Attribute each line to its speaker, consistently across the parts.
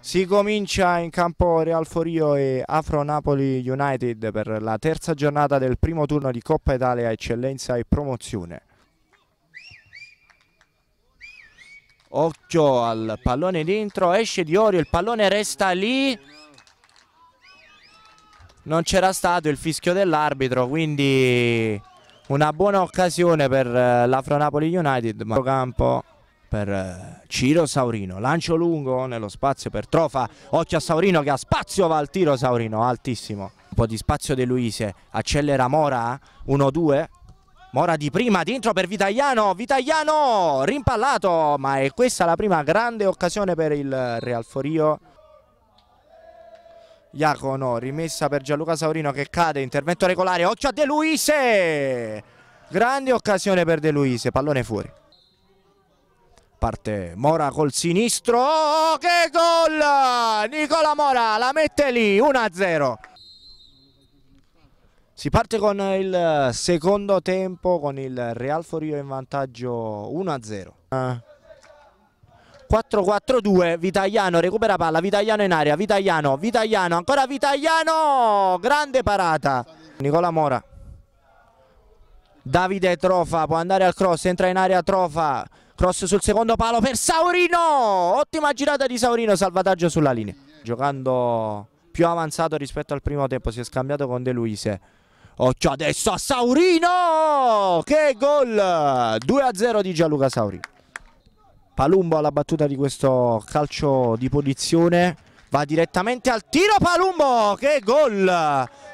Speaker 1: Si comincia in campo Real Forio e Afro Napoli United per la terza giornata del primo turno di Coppa Italia Eccellenza e Promozione. Occhio al pallone dentro, esce Di Orio, il pallone resta lì. Non c'era stato il fischio dell'arbitro, quindi una buona occasione per eh, l'Afro Napoli United. Ma campo per eh, Ciro Saurino, lancio lungo nello spazio per Trofa, occhio a Saurino che ha spazio, va al tiro Saurino, altissimo, un po' di spazio De Luise, accelera Mora, 1-2, Mora di prima, dentro per Vitagliano, Vitagliano rimpallato, ma è questa la prima grande occasione per il Real Forio. Iacono, rimessa per Gianluca Saurino che cade, intervento regolare, occhio a De Luise! Grande occasione per De Luise, pallone fuori parte Mora col sinistro, oh, che gol! Nicola Mora la mette lì, 1-0. Si parte con il secondo tempo con il Real Forio in vantaggio 1-0. 4-4-2, Vitagliano recupera palla, Vitagliano in area, Vitagliano, Vitagliano, ancora Vitagliano, grande parata. Nicola Mora. Davide Trofa può andare al cross, entra in area Trofa, cross sul secondo palo per Saurino, ottima girata di Saurino, salvataggio sulla linea, giocando più avanzato rispetto al primo tempo, si è scambiato con De Luise. Occhio adesso a Saurino, che gol, 2-0 di Gianluca Saurino. Palumbo alla battuta di questo calcio di posizione, va direttamente al tiro Palumbo, che gol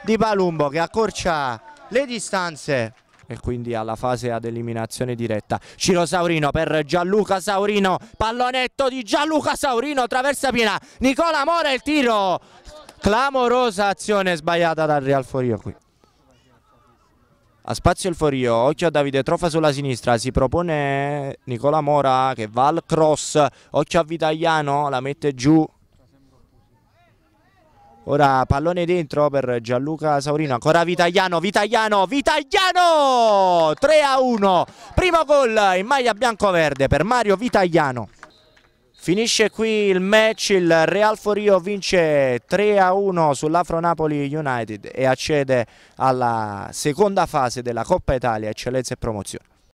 Speaker 1: di Palumbo che accorcia le distanze e quindi alla fase ad eliminazione diretta. Ciro Saurino per Gianluca Saurino, pallonetto di Gianluca Saurino, traversa piena, Nicola Mora il tiro, clamorosa azione sbagliata dal Real Forio qui. A spazio il Forio, occhio a Davide Trofa sulla sinistra, si propone Nicola Mora che va al cross, occhio a Vitagliano, la mette giù Ora pallone dentro per Gianluca Saurino, ancora Vitagliano, Vitagliano, Vitagliano! 3 a 1, primo gol in maglia bianco-verde per Mario Vitagliano. Finisce qui il match, il Real Forio vince 3 a 1 sull'Afro Napoli United e accede alla seconda fase della Coppa Italia, eccellenza e promozione.